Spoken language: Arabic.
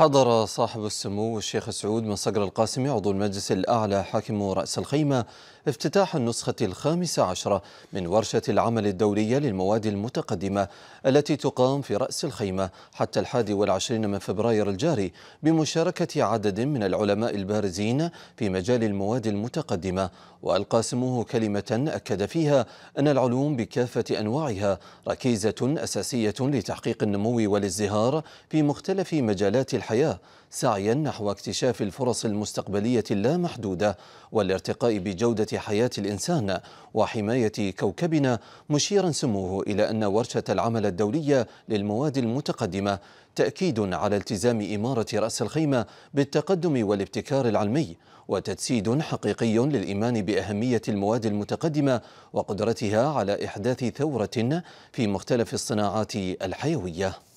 حضر صاحب السمو الشيخ سعود بن صقر القاسمي عضو المجلس الأعلى حاكم رأس الخيمة افتتاح النسخة الخامسة عشرة من ورشة العمل الدولية للمواد المتقدمة التي تقام في رأس الخيمة حتى الحادي والعشرين من فبراير الجاري بمشاركة عدد من العلماء البارزين في مجال المواد المتقدمة وألقى سموه كلمة أكد فيها أن العلوم بكافة أنواعها ركيزة أساسية لتحقيق النمو والازدهار في مختلف مجالات الحياة الحياة سعيا نحو اكتشاف الفرص المستقبلية اللامحدودة والارتقاء بجودة حياة الإنسان وحماية كوكبنا مشيرا سموه إلى أن ورشة العمل الدولية للمواد المتقدمة تأكيد على التزام إمارة رأس الخيمة بالتقدم والابتكار العلمي وتجسيد حقيقي للإيمان بأهمية المواد المتقدمة وقدرتها على إحداث ثورة في مختلف الصناعات الحيوية